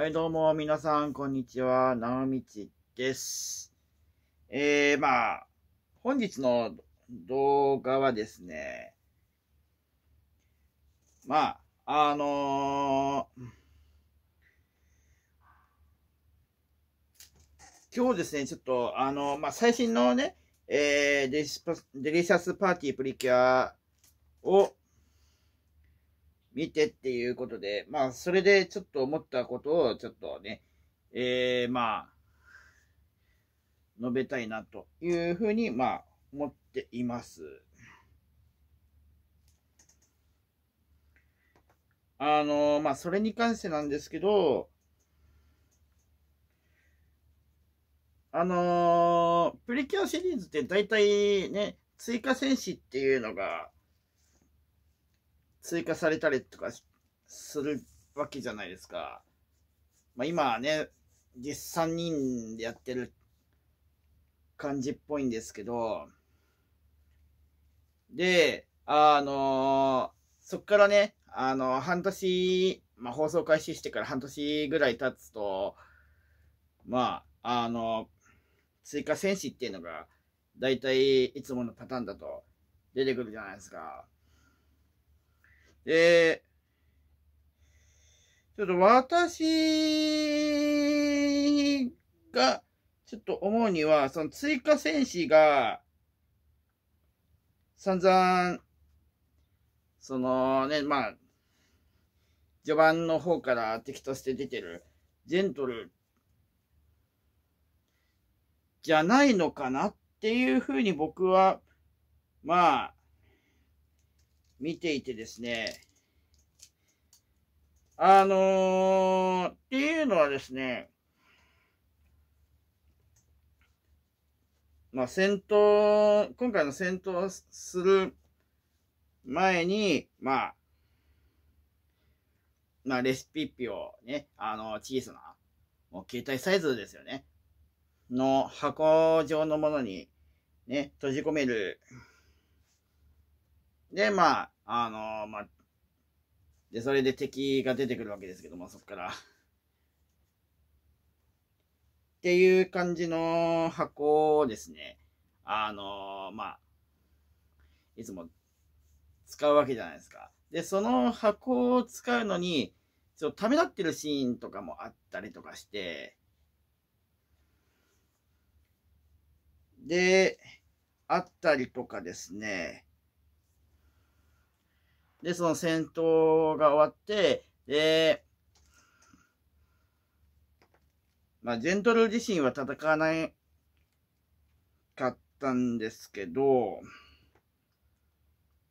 はい、どうも、皆さん、こんにちは。なおみちです。えー、まあ、本日の動画はですね、まあ、あのー、今日ですね、ちょっと、あのー、まあ、最新のね、えーデリシャスパーティープリキュアを、見てっていうことで、まあ、それでちょっと思ったことをちょっとね、えー、まあ、述べたいなというふうに、まあ、思っています。あのまあ、それに関してなんですけど、あのプリキュアシリーズって大体ね、追加戦士っていうのが追加されたりとかするわけじゃないですか。まあ、今ね、実3人でやってる感じっぽいんですけど、で、あのそっからね、あの、半年、まあ、放送開始してから半年ぐらい経つと、まあ、あの、追加戦士っていうのが、大体いつものパターンだと出てくるじゃないですか。で、ちょっと私が、ちょっと思うには、その追加戦士が、散々、そのね、まあ、序盤の方から敵として出てる、ジェントル、じゃないのかなっていうふうに僕は、まあ、見ていてですね、あのー、っていうのはですね、まあ、戦闘、今回の戦闘する前に、まあ、まあ、レシピッピをね、あの、小さな、もう携帯サイズですよね。の箱状のものに、ね、閉じ込めるで、まあ、あのー、まあ、で、それで敵が出てくるわけですけども、そっから。っていう感じの箱をですね、あのー、まあ、いつも使うわけじゃないですか。で、その箱を使うのに、ちょっとためらってるシーンとかもあったりとかして、で、あったりとかですね、で、その戦闘が終わって、で、まあ、ジェントル自身は戦わないかったんですけど、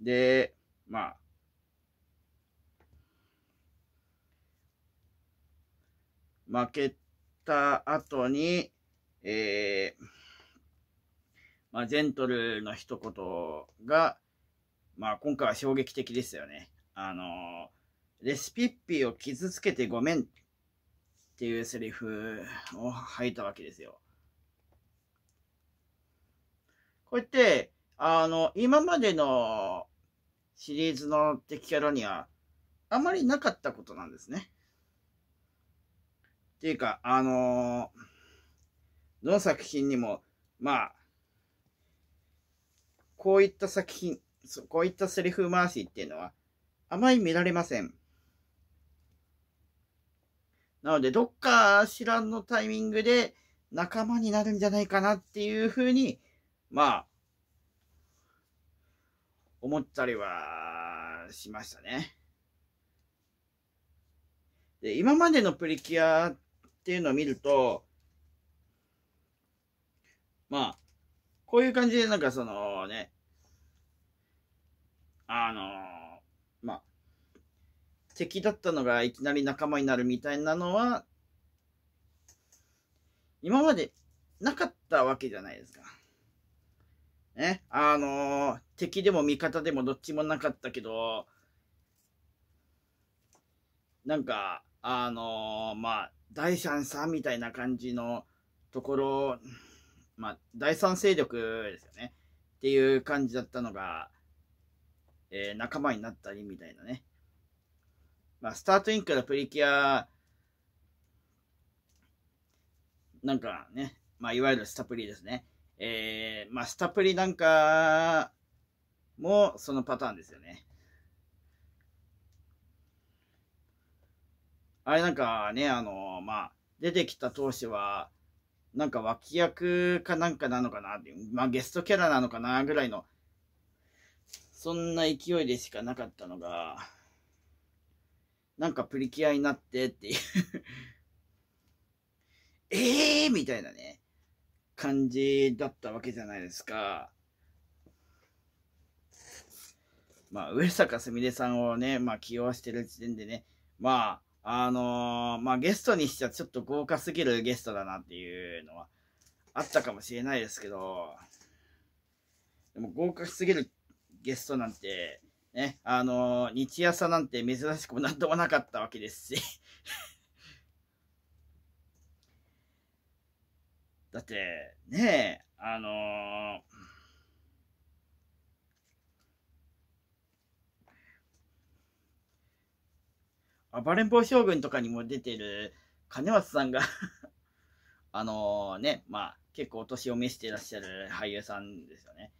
で、まあ、負けた後に、えー、まあ、ジェントルの一言が、まあ今回は衝撃的ですよね。あのー、レシピッピを傷つけてごめんっていうセリフを吐いたわけですよ。こうやって、あの、今までのシリーズの敵キャラにはあまりなかったことなんですね。っていうか、あのー、どの作品にも、まあ、こういった作品、そう、こういったセリフ回しっていうのは、あまり見られません。なので、どっか知らんのタイミングで仲間になるんじゃないかなっていうふうに、まあ、思ったりはしましたね。で、今までのプリキュアっていうのを見ると、まあ、こういう感じでなんかそのね、あのー、まあ、敵だったのがいきなり仲間になるみたいなのは、今までなかったわけじゃないですか。ね、あのー、敵でも味方でもどっちもなかったけど、なんか、あのー、まあ、第三者みたいな感じのところ、まあ、第三勢力ですよね。っていう感じだったのが、えー、仲間になったりみたいなね。まあ、スタートインからプリキュア、なんかね、まあ、いわゆるスタプリですね。えー、まあ、スタプリなんかもそのパターンですよね。あれなんかね、あの、まあ、出てきた当初は、なんか脇役かなんかなのかなってまあ、ゲストキャラなのかなぐらいのそんな勢いでしかなかったのが、なんかプリキュアになってっていうえ えー、みたいなね、感じだったわけじゃないですか。まあ、上坂すみれさんをね、まあ、起用してる時点でね、まあ、あのー、まあ、ゲストにしちゃちょっと豪華すぎるゲストだなっていうのはあったかもしれないですけど、でも豪華すぎるゲストなんて、ね、あのー、日朝なんて珍しくもなんともなかったわけですし。だって、ねえ、あのー、暴れん坊将軍とかにも出てる金松さんが あのね、まあ、結構お年を召してらっしゃる俳優さんですよね。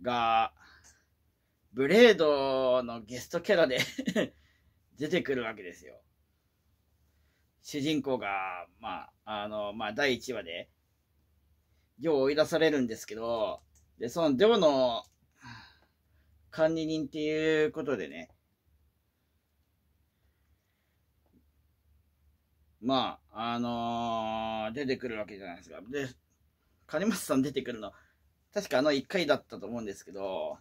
が、ブレードのゲストキャラで 出てくるわけですよ。主人公が、まあ、あの、まあ、第1話で、ジョーを追い出されるんですけど、で、そのジョーの管理人っていうことでね、まあ、あのー、出てくるわけじゃないですか。で、金松さん出てくるの、確かあの1回だったと思うんですけど、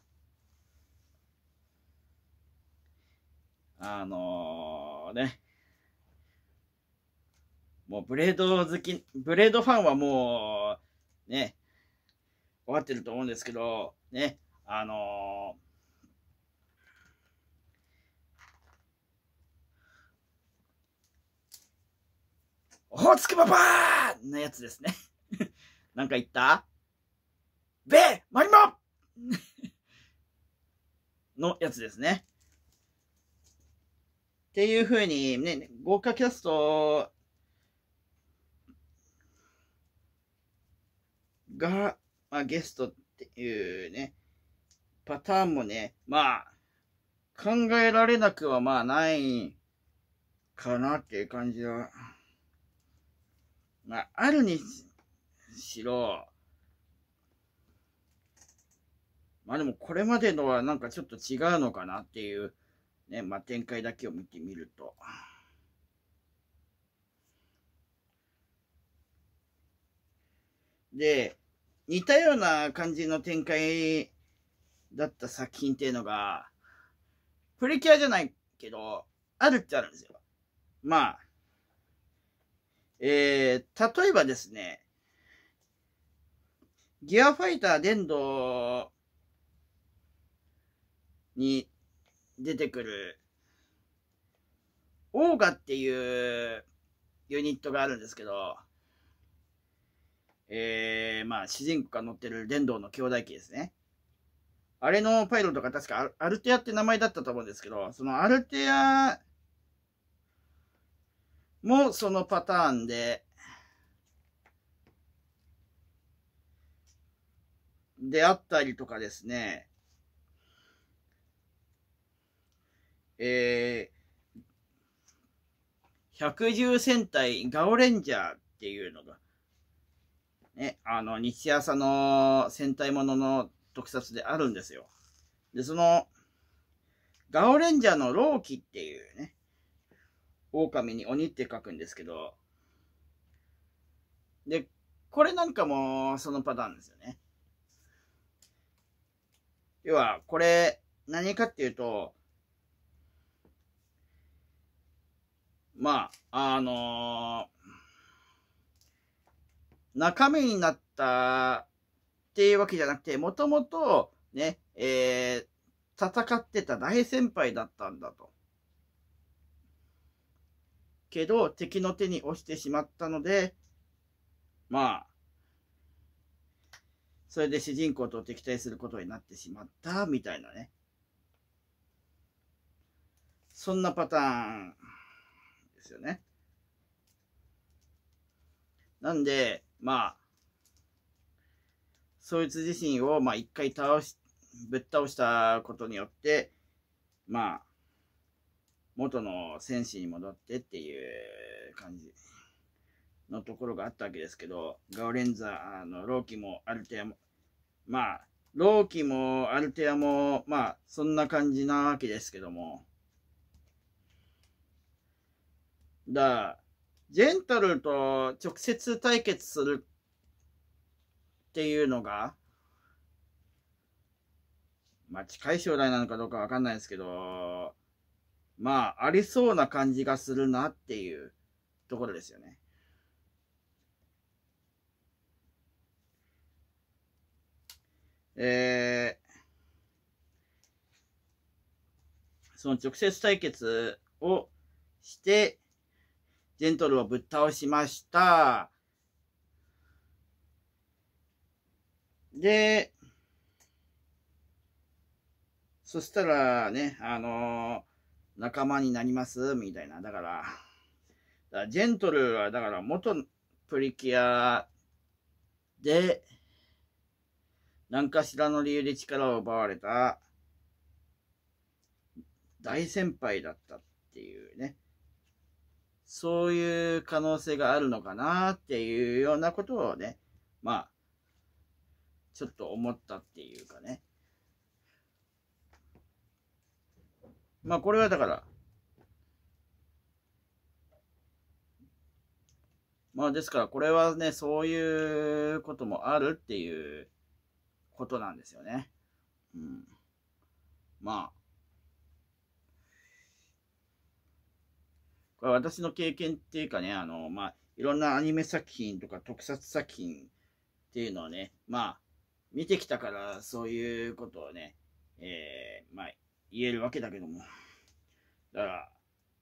あのー、ね、もうブレード好き、ブレードファンはもう、ね、分かってると思うんですけど、ね、あのー、オホツクパパーのやつですね。なんか言ったべマリモ のやつですね。っていうふうに、ね、豪華キャストが、まあ、ゲストっていうね、パターンもね、まあ、考えられなくはまあないかなっていう感じは、まあ、あるにしろ、まあでもこれまでのはなんかちょっと違うのかなっていうね、まあ、展開だけを見てみると、で、似たような感じの展開だった作品っていうのが、プリキュアじゃないけど、あるっちゃあるんですよ。まあ、えー、例えばですね、ギアファイター伝道に出てくる、オーガっていうユニットがあるんですけど、えー、まあ、主人公が乗ってる電動の兄弟機ですね。あれのパイロットが確かアルテアって名前だったと思うんですけど、そのアルテアもそのパターンで、であったりとかですね、えー、百獣戦隊ガオレンジャーっていうのが、ね、あの、日朝の戦隊ものの特撮であるんですよ。で、その、ガオレンジャーのローキっていうね、狼に鬼って書くんですけど、で、これなんかもそのパターンですよね。要は、これ、何かっていうと、まあ、あのー、中身になったっていうわけじゃなくて、もともとね、えー、戦ってた大先輩だったんだと。けど、敵の手に落ちてしまったので、まあ、それで主人公と敵対することになってしまった、みたいなね。そんなパターンですよね。なんで、まあ、そいつ自身を、まあ、一回倒し、ぶっ倒したことによって、まあ、元の戦士に戻ってっていう感じのところがあったわけですけど、ガオレンザのローキもアルテアも、まあ、ローキもアルテアも、まあ、そんな感じなわけですけども、だ、ジェンタルと直接対決するっていうのが、まあ近い将来なのかどうかわかんないですけど、まあありそうな感じがするなっていうところですよね。えー、その直接対決をして、ジェントルをぶっ倒しました。で、そしたらね、あのー、仲間になります、みたいな。だから、からジェントルは、だから元プリキュアで、何かしらの理由で力を奪われた大先輩だったっていうね。そういう可能性があるのかなっていうようなことをね、まあ、ちょっと思ったっていうかね。まあこれはだから、まあですからこれはね、そういうこともあるっていうことなんですよね。うん。まあ、これ私の経験っていうかね、あの、まあ、いろんなアニメ作品とか特撮作品っていうのはね、まあ、見てきたからそういうことをね、えー、まあ、言えるわけだけども。だから、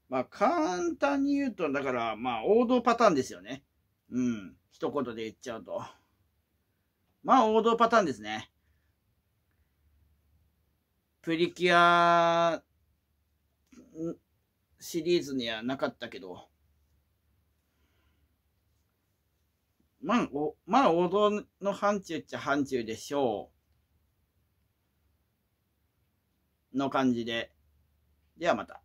まあ、簡単に言うと、だから、まあ、王道パターンですよね。うん。一言で言っちゃうと。まあ、王道パターンですね。プリキュアシリーズにはなかったけど、まあ、おまあ、王道の範疇っちゃ範疇でしょう。の感じで。ではまた。